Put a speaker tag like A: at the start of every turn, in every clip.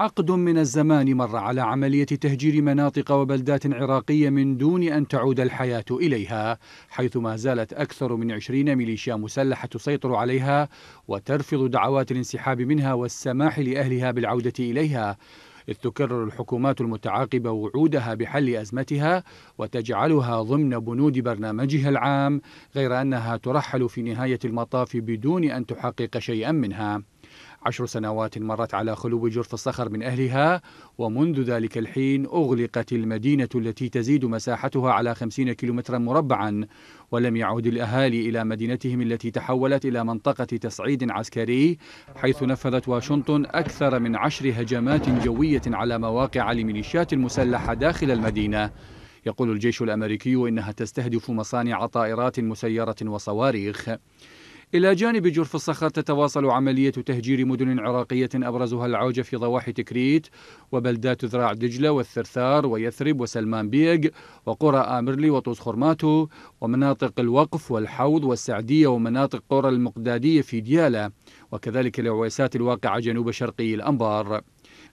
A: عقد من الزمان مر على عملية تهجير مناطق وبلدات عراقية من دون أن تعود الحياة إليها حيث ما زالت أكثر من عشرين ميليشيا مسلحة تسيطر عليها وترفض دعوات الانسحاب منها والسماح لأهلها بالعودة إليها إذ تكرر الحكومات المتعاقبة وعودها بحل أزمتها وتجعلها ضمن بنود برنامجها العام غير أنها ترحل في نهاية المطاف بدون أن تحقق شيئا منها عشر سنوات مرت على خلو جرف الصخر من أهلها ومنذ ذلك الحين أغلقت المدينة التي تزيد مساحتها على 50 كيلومترا مربعا ولم يعود الأهالي إلى مدينتهم التي تحولت إلى منطقة تصعيد عسكري حيث نفذت واشنطن أكثر من عشر هجمات جوية على مواقع لميليشيات المسلحة داخل المدينة يقول الجيش الأمريكي إنها تستهدف مصانع طائرات مسيرة وصواريخ إلى جانب جرف الصخر تتواصل عملية تهجير مدن عراقية أبرزها العوجة في ضواحي تكريت وبلدات ذراع دجلة والثرثار ويثرب وسلمان بيق وقرى آمرلي وطوس خرماتو ومناطق الوقف والحوض والسعدية ومناطق قرى المقدادية في ديالة وكذلك العويسات الواقعة جنوب شرقي الأنبار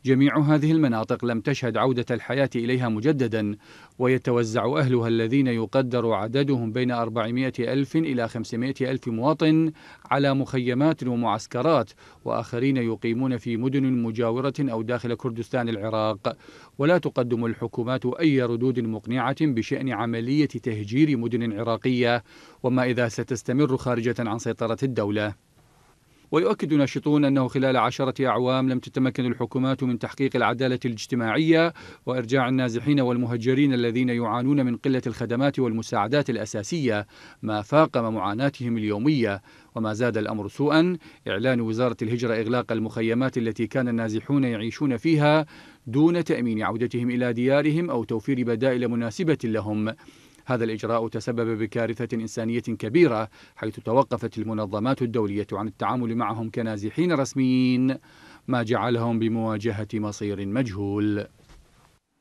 A: جميع هذه المناطق لم تشهد عودة الحياة إليها مجددا ويتوزع أهلها الذين يقدر عددهم بين 400 ألف إلى 500 ألف مواطن على مخيمات ومعسكرات وآخرين يقيمون في مدن مجاورة أو داخل كردستان العراق ولا تقدم الحكومات أي ردود مقنعة بشأن عملية تهجير مدن عراقية وما إذا ستستمر خارجة عن سيطرة الدولة ويؤكد ناشطون أنه خلال عشرة أعوام لم تتمكن الحكومات من تحقيق العدالة الاجتماعية وإرجاع النازحين والمهجرين الذين يعانون من قلة الخدمات والمساعدات الأساسية ما فاقم معاناتهم اليومية وما زاد الأمر سوءا إعلان وزارة الهجرة إغلاق المخيمات التي كان النازحون يعيشون فيها دون تأمين عودتهم إلى ديارهم أو توفير بدائل مناسبة لهم هذا الإجراء تسبب بكارثة إنسانية كبيرة حيث توقفت المنظمات الدولية عن التعامل معهم كنازحين رسميين ما جعلهم بمواجهة مصير مجهول